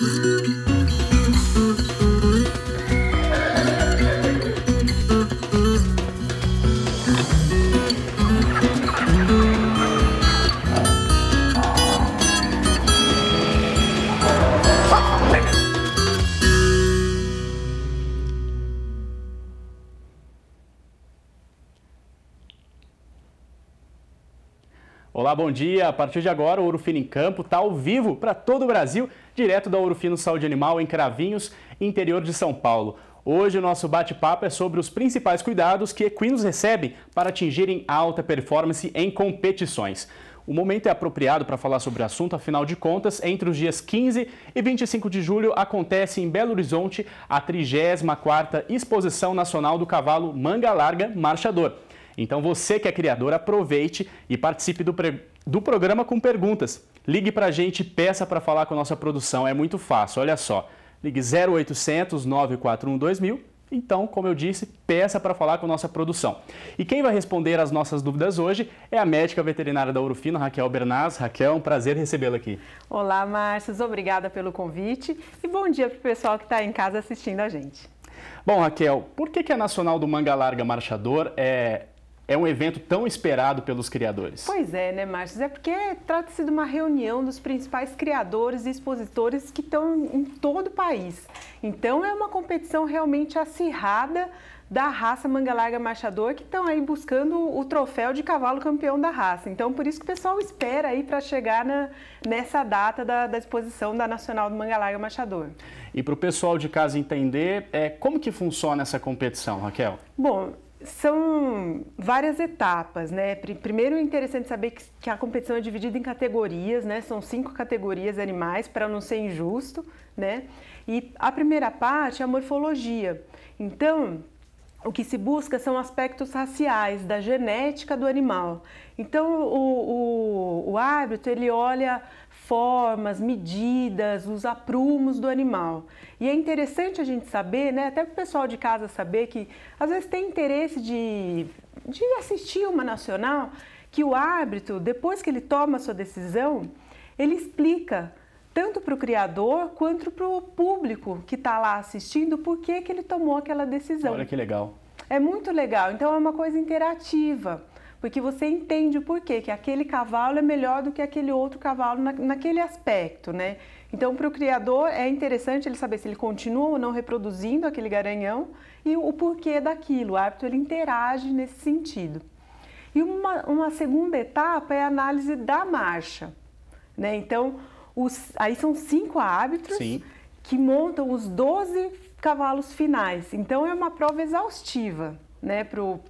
Mm-hmm. Olá, bom dia. A partir de agora, o Ouro Fino em Campo está ao vivo para todo o Brasil, direto da Ouro Fino Saúde Animal em Cravinhos, interior de São Paulo. Hoje o nosso bate-papo é sobre os principais cuidados que equinos recebem para atingirem alta performance em competições. O momento é apropriado para falar sobre o assunto, afinal de contas, entre os dias 15 e 25 de julho acontece em Belo Horizonte a 34ª Exposição Nacional do Cavalo Manga Larga Marchador. Então você que é criador, aproveite e participe do, pre... do programa com perguntas. Ligue para a gente, peça para falar com a nossa produção, é muito fácil, olha só. Ligue 0800 941 2000 então, como eu disse, peça para falar com nossa produção. E quem vai responder as nossas dúvidas hoje é a médica veterinária da Urufino, Raquel Bernaz. Raquel, é um prazer recebê-la aqui. Olá, Márcio, obrigada pelo convite e bom dia para o pessoal que está em casa assistindo a gente. Bom, Raquel, por que, que a Nacional do Manga Larga Marchador é é um evento tão esperado pelos criadores? Pois é, né, Márcio? É porque trata-se de uma reunião dos principais criadores e expositores que estão em todo o país. Então, é uma competição realmente acirrada da raça Manga Larga Machador que estão aí buscando o troféu de cavalo campeão da raça. Então, por isso que o pessoal espera aí para chegar na, nessa data da, da, exposição da Nacional do Manga Larga Machador. E para o pessoal de casa entender, é, como que funciona essa competição, Raquel? Bom, são várias etapas, né? Primeiro é interessante saber que a competição é dividida em categorias, né? São cinco categorias animais para não ser injusto, né? E a primeira parte é a morfologia. Então, o que se busca são aspectos raciais da genética do animal. Então, o, o, o árbitro ele olha formas, medidas, os aprumos do animal. E é interessante a gente saber, né, até o pessoal de casa saber que às vezes tem interesse de, de assistir uma nacional, que o árbitro, depois que ele toma a sua decisão, ele explica tanto para o criador quanto para o público que está lá assistindo por que, que ele tomou aquela decisão. Olha que legal. É muito legal. Então é uma coisa interativa porque você entende o porquê, que aquele cavalo é melhor do que aquele outro cavalo na, naquele aspecto, né? Então, para o criador é interessante ele saber se ele continua ou não reproduzindo aquele garanhão e o porquê daquilo. O árbitro ele interage nesse sentido. E uma, uma segunda etapa é a análise da marcha. Né? Então, os, aí são cinco árbitros Sim. que montam os 12 cavalos finais. Então, é uma prova exaustiva né, para o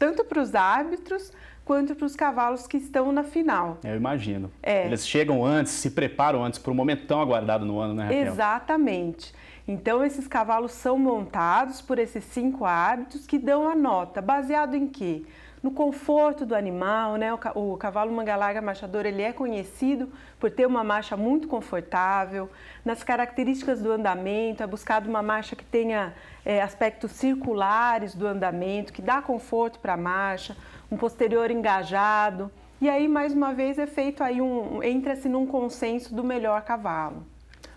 tanto para os árbitros quanto para os cavalos que estão na final. Eu imagino. É. Eles chegam antes, se preparam antes para o momento tão aguardado no ano, né, Raquel? Exatamente. Então, esses cavalos são montados por esses cinco árbitros que dão a nota. Baseado em quê? no conforto do animal, né? O, cavalo manga larga marchador ele é conhecido por ter uma marcha muito confortável. Nas características do andamento, é buscado uma marcha que tenha é, aspectos circulares do andamento, que dá conforto para a marcha, um posterior engajado. E aí, mais uma vez, é feito aí um. entra-se num consenso do melhor cavalo.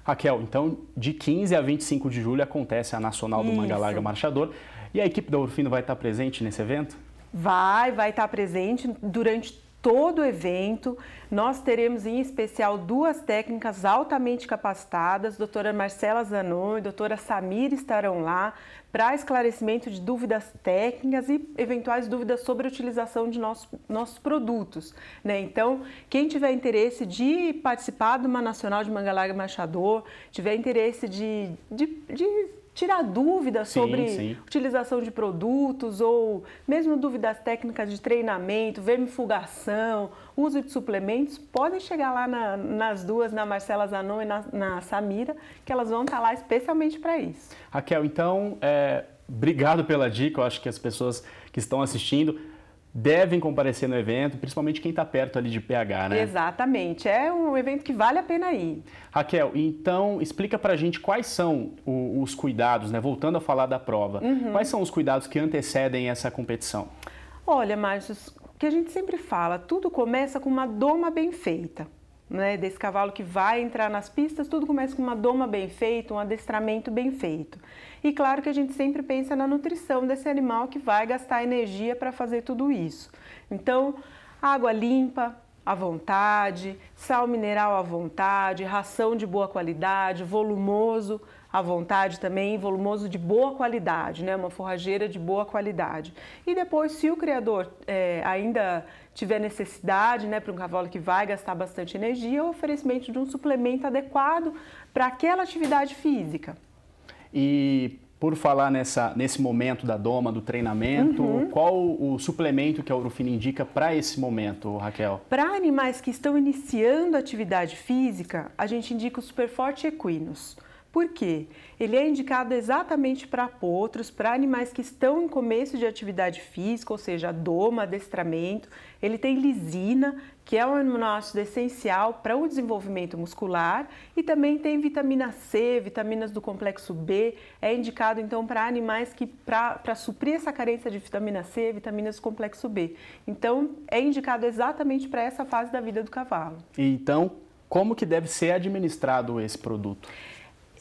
Raquel, então de 15 a 25 de julho acontece a Nacional do Isso. Manga Larga Marchador. E a equipe da Urfino vai estar presente nesse evento? Vai, vai estar presente durante todo o evento. Nós teremos em especial duas técnicas altamente capacitadas, doutora Marcela Zanon e doutora Samir estarão lá para esclarecimento de dúvidas técnicas e eventuais dúvidas sobre a utilização de nossos, nossos produtos. Né? Então, quem tiver interesse de participar de uma Nacional de Mangalarga Machador, tiver interesse de, de, de tirar dúvidas sim, sobre sim. utilização de produtos ou mesmo dúvidas técnicas de treinamento, vermifugação, uso de suplementos, podem chegar lá na, nas duas, na Marcela Zanon e na, na Samira, que elas vão estar tá lá especialmente para isso. Raquel, então, é, obrigado pela dica. Eu acho que as pessoas que estão assistindo devem comparecer no evento, principalmente quem está perto ali de PH, né? Exatamente, é um evento que vale a pena ir. Raquel, então explica para a gente quais são os cuidados, né? Voltando a falar da prova, uhum. quais são os cuidados que antecedem essa competição? Olha, Márcio, o que a gente sempre fala, tudo começa com uma doma bem feita né, desse cavalo que vai entrar nas pistas, tudo começa com uma doma bem feita, um adestramento bem feito. E claro que a gente sempre pensa na nutrição desse animal que vai gastar energia para fazer tudo isso. Então, água limpa, à vontade, sal mineral à vontade, ração de boa qualidade, volumoso, à vontade também, volumoso de boa qualidade, né? Uma forrageira de boa qualidade. E depois, se o criador é, ainda tiver necessidade, né, para um cavalo que vai gastar bastante energia, é o oferecimento de um suplemento adequado para aquela atividade física. E por falar nessa, nesse momento da doma, do treinamento, uhum. qual o suplemento que a Urufina indica para esse momento, Raquel? Para animais que estão iniciando atividade física, a gente indica o Superforte Equinos. Por quê? Ele é indicado exatamente para potros, para animais que estão em começo de atividade física, ou seja, doma, adestramento. Ele tem lisina, que é um aminoácido essencial para o desenvolvimento muscular, e também tem vitamina C, vitaminas do complexo B. É indicado então para animais que para suprir essa carência de vitamina C, vitaminas do complexo B. Então, é indicado exatamente para essa fase da vida do cavalo. E então, como que deve ser administrado esse produto?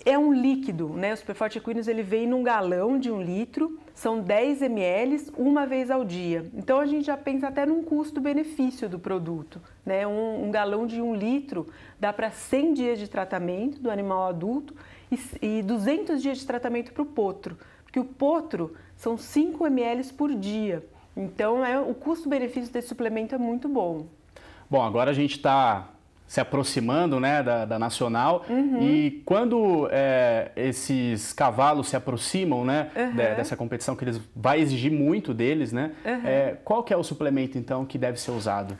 é um líquido, né? O Superforte Equinos ele vem num galão de um litro, são 10 ml uma vez ao dia. Então a gente já pensa até num custo-benefício do produto, né? Um, um, galão de um litro dá para 100 dias de tratamento do animal adulto e, e 200 dias de tratamento para o potro, porque o potro são 5 ml por dia. Então é, o custo-benefício desse suplemento é muito bom. Bom, agora a gente está se aproximando né, da, da nacional. Uhum. E quando é, esses cavalos se aproximam né, uhum. de, dessa competição, que eles vai exigir muito deles, né? Uhum. É, qual que é o suplemento, então, que deve ser usado?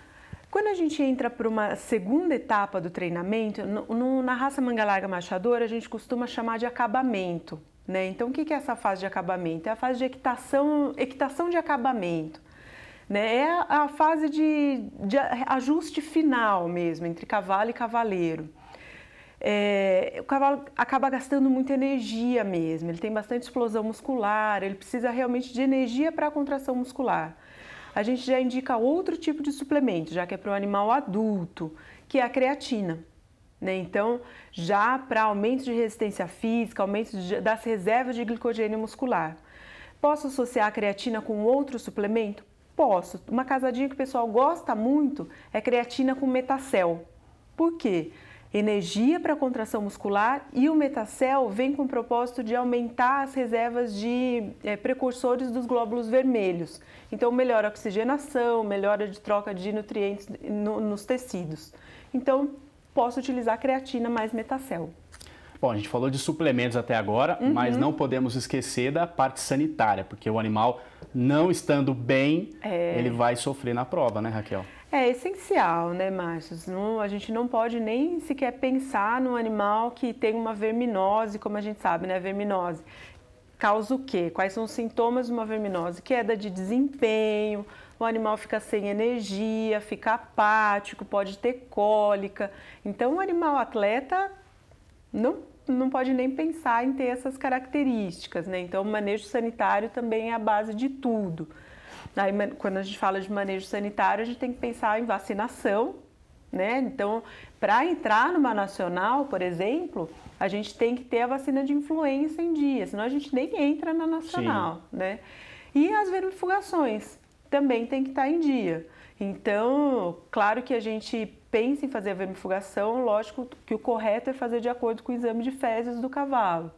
Quando a gente entra para uma segunda etapa do treinamento, no, no, na raça manga larga machadora, a gente costuma chamar de acabamento. Né? Então, o que é essa fase de acabamento? É a fase de equitação, equitação de acabamento. Né? É a, fase de, de, ajuste final mesmo, entre cavalo e cavaleiro. É, o cavalo acaba gastando muita energia mesmo, ele tem bastante explosão muscular, ele precisa realmente de energia para a contração muscular. A gente já indica outro tipo de suplemento, já que é para o animal adulto, que é a creatina. Né? Então, já para aumento de resistência física, aumento de, das reservas de glicogênio muscular. Posso associar a creatina com outro suplemento? Posso. Uma casadinha que o pessoal gosta muito é creatina com metacel. Por quê? Energia para contração muscular e o metacel vem com o propósito de aumentar as reservas de é, precursores dos glóbulos vermelhos. Então, melhora a oxigenação, melhora de troca de nutrientes no, nos tecidos. Então, posso utilizar creatina mais metacel. Bom, a gente falou de suplementos até agora, uhum. mas não podemos esquecer da parte sanitária, porque o animal não estando bem, é... ele vai sofrer na prova, né, Raquel? É essencial, né, Márcio? Não, a gente não pode nem sequer pensar num animal que tem uma verminose, como a gente sabe, né? Verminose causa o quê? Quais são os sintomas de uma verminose? Queda de desempenho, o animal fica sem energia, fica apático, pode ter cólica. Então, o animal atleta não não pode nem pensar em ter essas características, né? Então, o manejo sanitário também é a base de tudo. Aí, quando a gente fala de manejo sanitário, a gente tem que pensar em vacinação, né? Então, para entrar numa nacional, por exemplo, a gente tem que ter a vacina de influenza em dia, senão a gente nem entra na nacional, Sim. né? E as vermifugações também tem que estar tá em dia. Então, claro que a gente pensa em fazer a vermifugação, lógico que o correto é fazer de acordo com o exame de fezes do cavalo.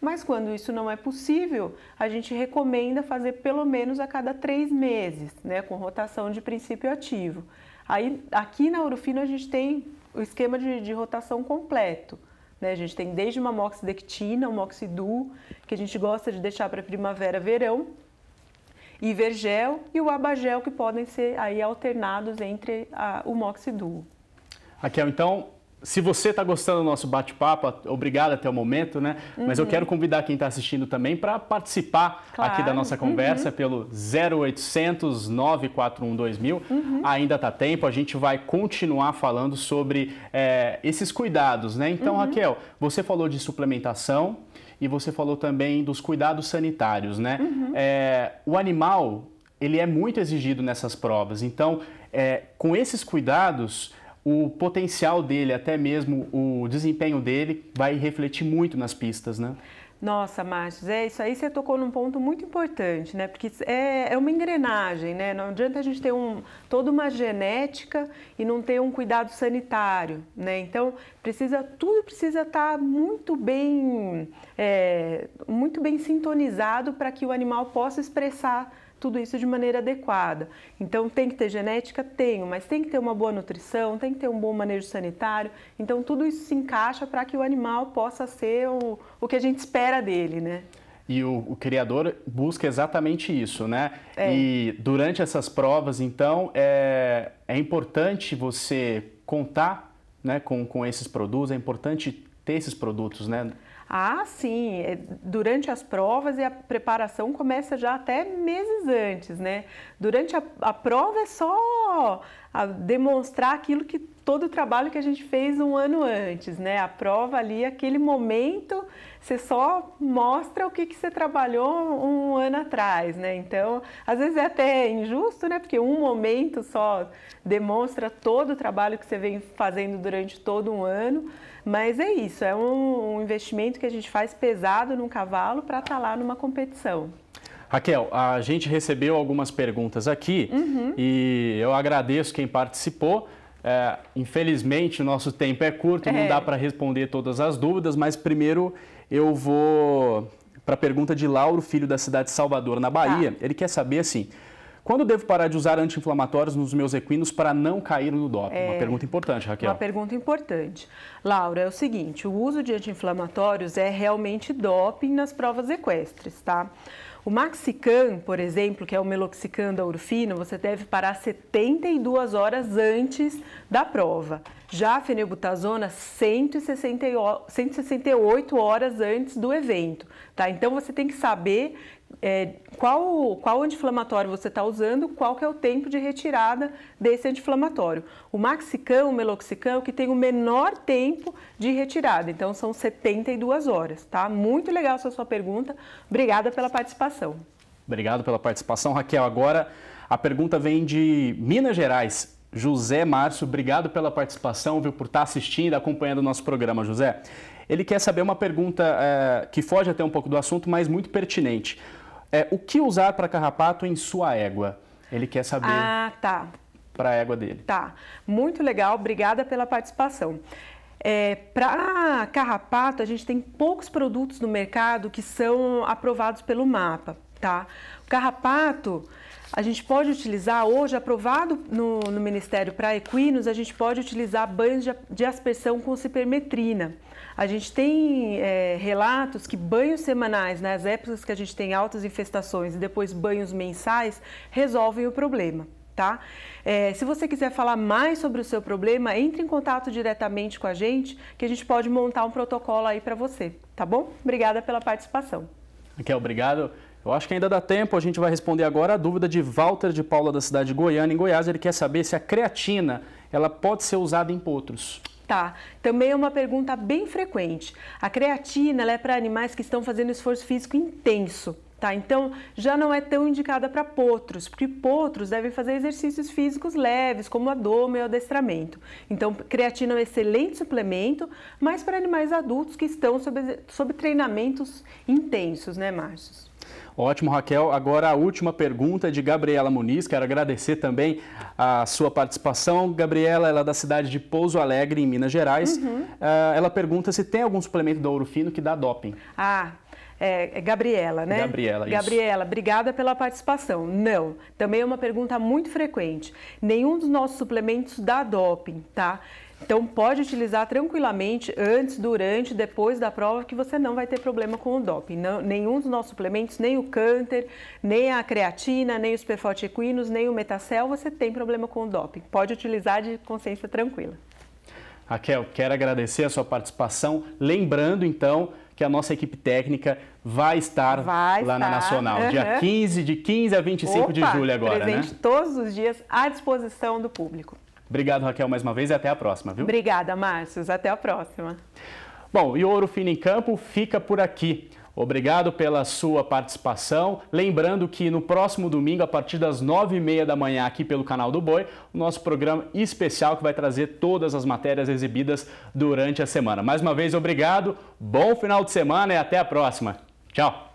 Mas quando isso não é possível, a gente recomenda fazer pelo menos a cada três meses, né, com rotação de princípio ativo. Aí, aqui na Urufino a gente tem o esquema de, de rotação completo. Né? A gente tem desde uma moxidectina, um moxidu, que a gente gosta de deixar para primavera, verão, Ivergel e o Abagel, que podem ser aí alternados entre a, o Mox Raquel, então, se você está gostando do nosso bate-papo, obrigado até o momento, né? Uhum. Mas eu uhum. quero convidar quem está assistindo também para participar claro. aqui da nossa conversa uhum. pelo 0800 941 2000. Uhum. Ainda está tempo, a gente vai continuar falando sobre é, esses cuidados, né? Então, uhum. Raquel, você falou de suplementação, e você falou também dos cuidados sanitários, né? Uhum. É, o animal, ele é muito exigido nessas provas. Então, é, com esses cuidados, o potencial dele, até mesmo o desempenho dele, vai refletir muito nas pistas, né? Nossa, Márcio, é isso aí você tocou num ponto muito importante, né? Porque é, é uma engrenagem, né? Não adianta a gente ter um, toda uma genética e não ter um cuidado sanitário, né? Então precisa tudo precisa estar tá muito bem é, muito bem sintonizado para que o animal possa expressar tudo isso de maneira adequada. Então, tem que ter genética? Tenho, mas tem que ter uma boa nutrição, tem que ter um bom manejo sanitário. Então, tudo isso se encaixa para que o animal possa ser o, o que a gente espera dele, né? E o, o, criador busca exatamente isso, né? É. E durante essas provas, então, é, é importante você contar né, com, com esses produtos, é importante ter esses produtos, né? Ah, sim, é, durante as provas e a preparação começa já até meses antes, né? Durante a, a prova é só a demonstrar aquilo que todo o trabalho que a gente fez um ano antes, né? A prova ali, aquele momento, você só mostra o que, que você trabalhou um ano atrás, né? Então, às vezes é até injusto, né? Porque um momento só demonstra todo o trabalho que você vem fazendo durante todo um ano, mas é isso, é um, um investimento que a gente faz pesado num cavalo para estar tá lá numa competição. Raquel, a gente recebeu algumas perguntas aqui uhum. e eu agradeço quem participou. É, infelizmente, o nosso tempo é curto, é. não dá para responder todas as dúvidas, mas primeiro eu vou para a pergunta de Lauro, filho da cidade de Salvador, na Bahia. Tá. Ele quer saber assim: quando devo parar de usar anti-inflamatórios nos meus equinos para não cair no doping? É, uma pergunta importante, Raquel. Uma pergunta importante. Laura, é o seguinte, o uso de anti-inflamatórios é realmente doping nas provas equestres, tá? O Maxican, por exemplo, que é o meloxicam da Urfina, você deve parar 72 horas antes da prova. Já a fenilbutazona, 168 horas antes do evento, tá? Então você tem que saber é, qual, qual anti-inflamatório você está usando, qual que é o tempo de retirada desse anti-inflamatório. O maxicão o Meloxicam, que tem o menor tempo de retirada, então são 72 horas, tá? Muito legal essa sua pergunta, obrigada pela participação. Obrigado pela participação, Raquel. Agora, a pergunta vem de Minas Gerais. José Márcio, obrigado pela participação, viu, por estar tá assistindo, acompanhando o nosso programa, José. Ele quer saber uma pergunta é, que foge até um pouco do assunto, mas muito pertinente. É, o que usar para carrapato em sua égua? Ele quer saber. Ah, tá. Para a égua dele. Tá. Muito legal, obrigada pela participação. É, para carrapato, a gente tem poucos produtos no mercado que são aprovados pelo mapa, tá? O carrapato, a gente pode utilizar hoje, aprovado no, no Ministério para equinos, a gente pode utilizar banhos de, de aspersão com cipermetrina. A gente tem é, relatos que banhos semanais, nas né, épocas que a gente tem altas infestações e depois banhos mensais, resolvem o problema. Tá? É, se você quiser falar mais sobre o seu problema, entre em contato diretamente com a gente, que a gente pode montar um protocolo aí para você, tá bom? Obrigada pela participação. Raquel, obrigado. Eu acho que ainda dá tempo, a gente vai responder agora a dúvida de Walter de Paula da cidade de Goiânia, em Goiás. Ele quer saber se a creatina ela pode ser usada em potros. Tá. Também é uma pergunta bem frequente. A creatina é para animais que estão fazendo esforço físico intenso. Tá, então já não é tão indicada para potros, porque potros devem fazer exercícios físicos leves, como a ou e o adestramento. Então, creatina é um excelente suplemento, mas para animais adultos que estão sob, sob treinamentos intensos, né, Márcio? Ótimo, Raquel. Agora a última pergunta é de Gabriela Muniz. Quero agradecer também a sua participação. Gabriela, ela é da cidade de Pouso Alegre, em Minas Gerais. Uhum. Uh, ela pergunta se tem algum suplemento do ouro fino que dá doping. Ah, é, é, Gabriela, né? Gabriela, isso. Gabriela, obrigada pela participação. Não, também é uma pergunta muito frequente. Nenhum dos nossos suplementos dá doping, tá? Então pode utilizar tranquilamente antes, durante, depois da prova que você não vai ter problema com o doping. Não, nenhum dos nossos suplementos, nem o Canter, nem a creatina, nem os perforte equinos, nem o Metacel, você tem problema com o doping. Pode utilizar de consciência tranquila. Raquel, quero agradecer a sua participação. Lembrando então que a nossa equipe técnica vai estar vai lá estar. na Nacional. Dia 15, de 15 a 25 Opa, de julho agora, né? presente né? todos os dias à disposição do público. Obrigado, Raquel, mais uma vez e até a próxima, viu? Obrigada, Márcios. Até a próxima. Bom, e o Ouro Fino em Campo fica por aqui. Obrigado pela sua participação. Lembrando que no próximo domingo, a partir das nove e meia da manhã, aqui pelo canal do Boi, o nosso programa especial que vai trazer todas as matérias exibidas durante a semana. Mais uma vez, obrigado, bom final de semana e até a próxima. Tchau!